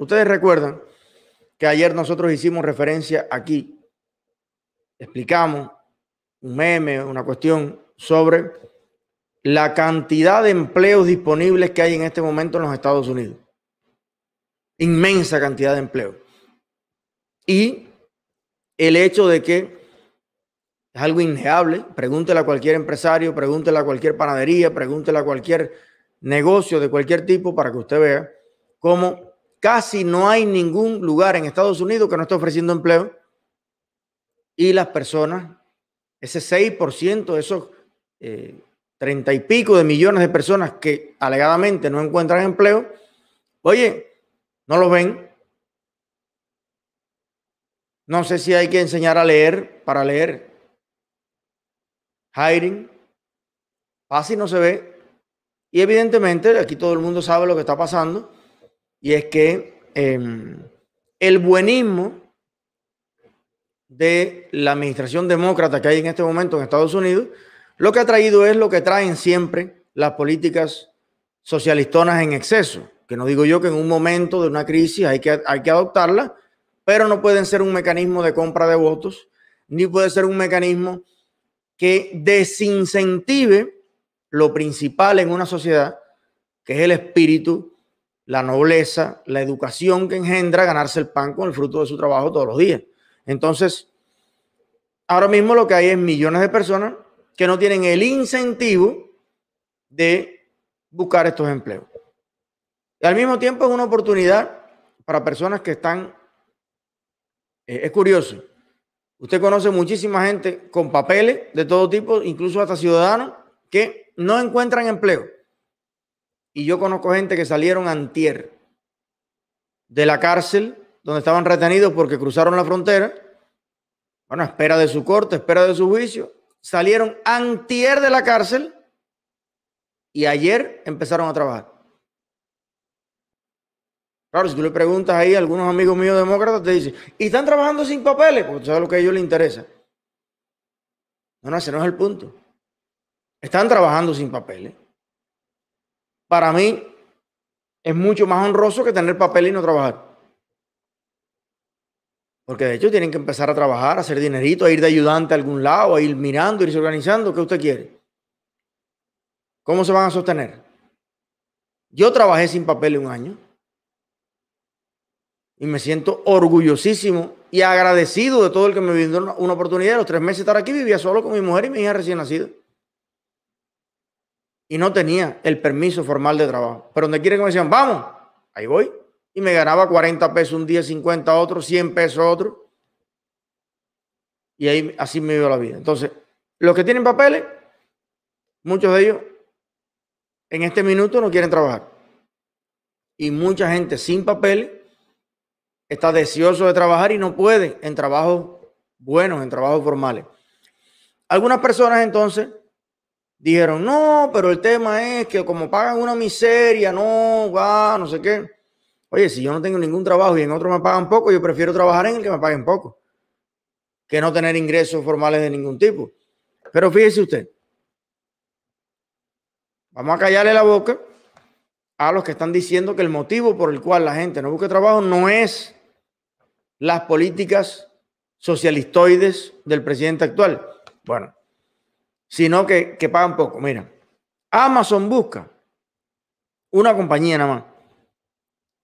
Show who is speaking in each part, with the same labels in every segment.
Speaker 1: Ustedes recuerdan que ayer nosotros hicimos referencia aquí, explicamos un meme, una cuestión sobre la cantidad de empleos disponibles que hay en este momento en los Estados Unidos. Inmensa cantidad de empleos. Y el hecho de que es algo inneable, pregúntele a cualquier empresario, pregúntele a cualquier panadería, pregúntele a cualquier negocio de cualquier tipo para que usted vea cómo Casi no hay ningún lugar en Estados Unidos que no esté ofreciendo empleo. Y las personas, ese 6%, esos 30 eh, y pico de millones de personas que alegadamente no encuentran empleo, oye, no lo ven. No sé si hay que enseñar a leer para leer. Hiring. Fácil no se ve. Y evidentemente aquí todo el mundo sabe lo que está pasando y es que em, el buenismo de la administración demócrata que hay en este momento en Estados Unidos, lo que ha traído es lo que traen siempre las políticas socialistonas en exceso, que no digo yo que en un momento de una crisis hay que, hay que adoptarla, pero no pueden ser un mecanismo de compra de votos, ni puede ser un mecanismo que desincentive lo principal en una sociedad, que es el espíritu la nobleza, la educación que engendra ganarse el pan con el fruto de su trabajo todos los días. Entonces, ahora mismo lo que hay es millones de personas que no tienen el incentivo de buscar estos empleos. Y al mismo tiempo es una oportunidad para personas que están... Eh, es curioso. Usted conoce muchísima gente con papeles de todo tipo, incluso hasta ciudadanos, que no encuentran empleo y yo conozco gente que salieron antier de la cárcel donde estaban retenidos porque cruzaron la frontera. Bueno, espera de su corte, espera de su juicio. Salieron antier de la cárcel y ayer empezaron a trabajar. Claro, si tú le preguntas ahí a algunos amigos míos demócratas, te dicen, ¿y están trabajando sin papeles? Porque sabes lo que a ellos les interesa. No, no, ese no es el punto. Están trabajando sin papeles para mí es mucho más honroso que tener papel y no trabajar. Porque de hecho tienen que empezar a trabajar, a hacer dinerito, a ir de ayudante a algún lado, a ir mirando, a irse organizando, ¿qué usted quiere? ¿Cómo se van a sostener? Yo trabajé sin papel un año y me siento orgullosísimo y agradecido de todo el que me brindó una, oportunidad. Los tres meses de estar aquí vivía solo con mi mujer y mi hija recién nacida y no tenía el permiso formal de trabajo. Pero donde quieren que me decían, vamos, ahí voy. Y me ganaba 40 pesos un día, 50 otro, 100 pesos otro. Y ahí así me vio la vida. Entonces, los que tienen papeles, muchos de ellos en este minuto no quieren trabajar. Y mucha gente sin papeles está deseoso de trabajar y no puede en trabajos buenos, en trabajos formales. Algunas personas entonces dijeron, no, pero el tema es que como pagan una miseria, no, va, no sé qué. Oye, si yo no tengo ningún trabajo y en otro me pagan poco, yo prefiero trabajar en el que me paguen poco, que no tener ingresos formales de ningún tipo. Pero fíjese usted, vamos a callarle la boca a los que están diciendo que el motivo por el cual la gente no busca trabajo no es las políticas socialistoides del presidente actual. Bueno, sino que, pagan poco. Mira, Amazon busca una compañía nada más.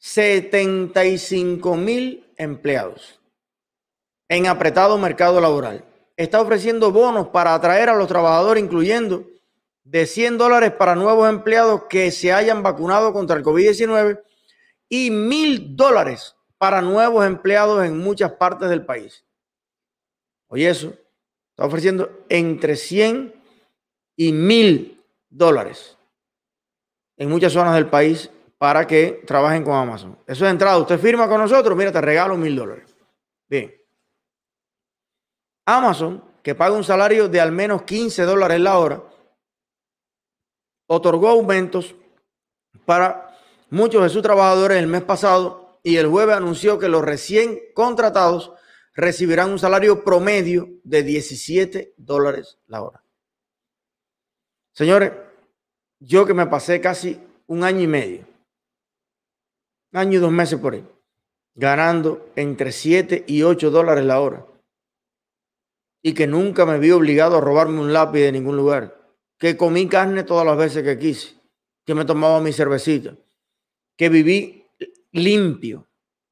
Speaker 1: 75 mil empleados en apretado mercado laboral. Está ofreciendo bonos para atraer a los trabajadores, incluyendo de 100 dólares para nuevos empleados que se hayan vacunado contra el COVID-19 y 1.000 dólares para nuevos empleados en muchas partes del país. Oye, eso está ofreciendo entre 100 y mil dólares en muchas zonas del país para que trabajen con Amazon. Eso es entrada. Usted firma con nosotros, mira, te regalo mil dólares. Bien. Amazon, que paga un salario de al menos 15 dólares la hora, otorgó aumentos para muchos de sus trabajadores el mes pasado y el jueves anunció que los recién contratados recibirán un salario promedio de 17 dólares la hora. Señores, yo que me pasé casi un año y medio, un año y dos meses por ahí, ganando entre 7 y 8 dólares la hora, y que nunca me vi obligado a robarme un lápiz de ningún lugar, que comí carne todas las veces que quise, que me tomaba mi cervecita, que viví limpio,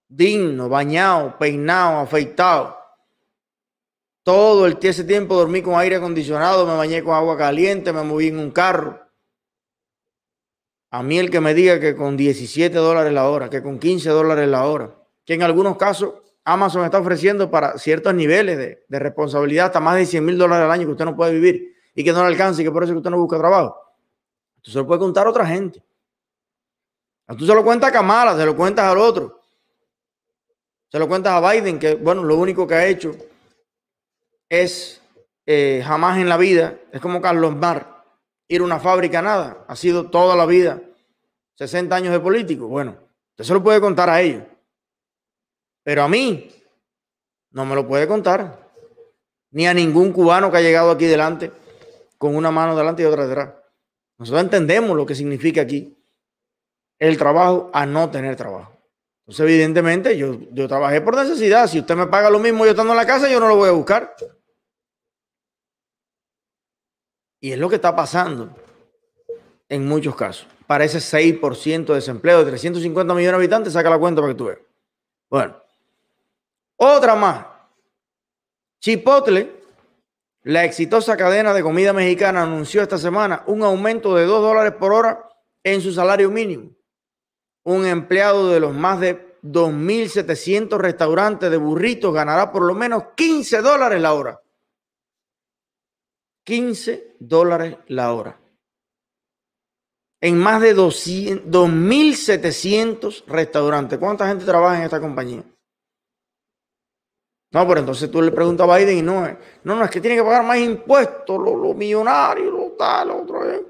Speaker 1: digno, bañado, peinado, afeitado, todo el, ese tiempo dormí con aire acondicionado, me bañé con agua caliente, me moví en un carro. A mí el que me diga que con 17 dólares la hora, que con 15 dólares la hora, que en algunos casos Amazon está ofreciendo para ciertos niveles de, responsabilidad hasta más de 100 mil dólares al año que usted no puede vivir y que no le alcance y que por eso que usted no busca trabajo. Tú se lo puede contar a otra gente. Tú se lo cuentas a Kamala, se lo cuentas al otro. Se lo cuentas a Biden, que bueno, lo único que ha hecho es eh, jamás en la vida, es como Carlos Mar, ir a una fábrica, nada, ha sido toda la vida, 60 años de político, bueno, usted se lo puede contar a ellos, pero a mí no me lo puede contar, ni a ningún cubano que ha llegado aquí delante con una mano delante y otra detrás. Nosotros entendemos lo que significa aquí el trabajo a no tener trabajo. Entonces, evidentemente, yo, yo trabajé por necesidad. Si usted me paga lo mismo yo estando en la casa, yo no lo voy a buscar. Y es lo que está pasando en muchos casos. Para ese 6% de desempleo de 350 millones de habitantes, saca la cuenta para que tú veas. Bueno, otra más. Chipotle, la exitosa cadena de comida mexicana, anunció esta semana un aumento de 2 dólares por hora en su salario mínimo. Un empleado de los más de 2.700 restaurantes de burritos ganará por lo menos 15 dólares la hora. 15 dólares la hora. En más de 2.700 restaurantes. ¿Cuánta gente trabaja en esta compañía? No, pero entonces tú le preguntas a Biden y no, no, no, es que tiene que pagar más impuestos los, millonarios, los tal, otro. ¿eh?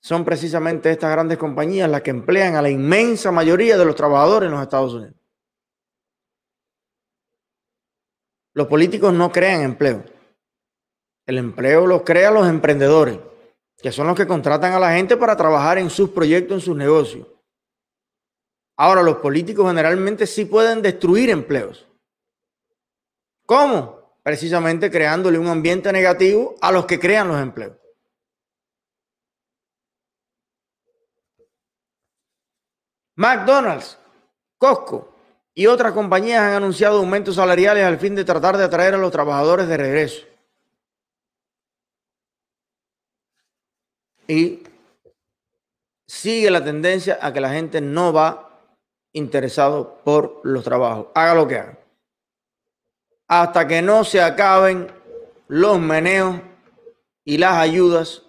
Speaker 1: Son precisamente estas grandes compañías las que emplean a la inmensa mayoría de los trabajadores en los Estados Unidos. Los políticos no crean empleo. El empleo lo crean los emprendedores, que son los que contratan a la gente para trabajar en sus proyectos, en sus negocios. Ahora, los políticos generalmente sí pueden destruir empleos. ¿Cómo? Precisamente creándole un ambiente negativo a los que crean los empleos. McDonald's, Costco y otras compañías han anunciado aumentos salariales al fin de tratar de atraer a los trabajadores de regreso. y sigue la tendencia a que la gente no va interesado por los trabajos. Haga lo que haga. Hasta que no se acaben los meneos y las ayudas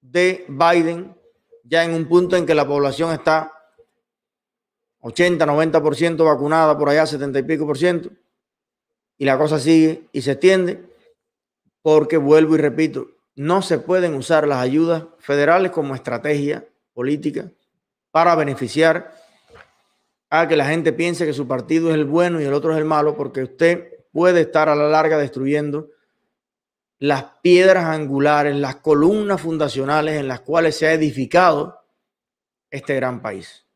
Speaker 1: de Biden, ya en un punto en que la población está 80, 90% vacunada, por allá 70 y pico por ciento, y la cosa sigue y se extiende, porque vuelvo y repito, no se pueden usar las ayudas federales como estrategia política para beneficiar a que la gente piense que su partido es el bueno y el otro es el malo, porque usted puede estar a la larga destruyendo las piedras angulares, las columnas fundacionales en las cuales se ha edificado este gran país.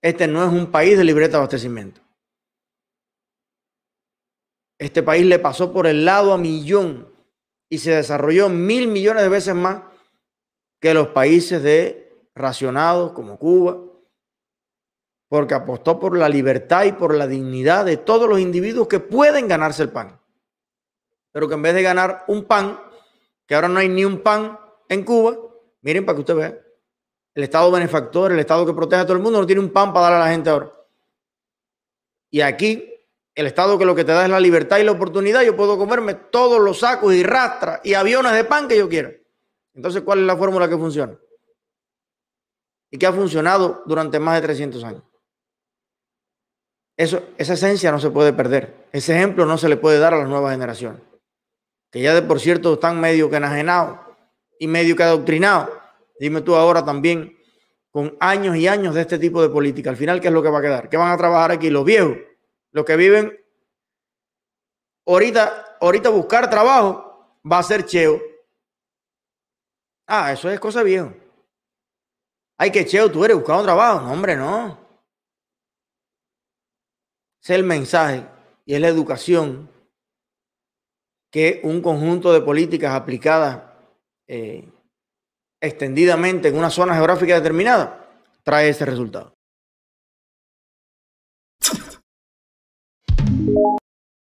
Speaker 1: Este no es un país de libreta de abastecimiento. Este país le pasó por el lado a millón y se desarrolló mil millones de veces más que los países de racionados como Cuba, porque apostó por la libertad y por la dignidad de todos los individuos que pueden ganarse el pan. Pero que en vez de ganar un pan, que ahora no hay ni un pan en Cuba, miren para que usted vea, el Estado benefactor, el Estado que protege a todo el mundo, no tiene un pan para dar a la gente ahora. Y aquí, el Estado que lo que te da es la libertad y la oportunidad, yo puedo comerme todos los sacos y rastras y aviones de pan que yo quiera. Entonces, ¿cuál es la fórmula que funciona? Y que ha funcionado durante más de 300 años. esa esencia no se puede perder. Ese ejemplo no se le puede dar a las nuevas generaciones. Que ya de por cierto están medio que enajenados y medio que adoctrinados. Dime tú ahora también con años y años de este tipo de política. Al final, ¿qué es lo que va a quedar? ¿Qué van a trabajar aquí? Los viejos, los que viven. Ahorita, ahorita buscar trabajo va a ser cheo. Ah, eso es cosa vieja. Ay, que cheo, tú eres buscando trabajo. No, hombre, no. es el mensaje y es la educación que un conjunto de políticas aplicadas eh, extendidamente en una zona geográfica determinada trae ese resultado.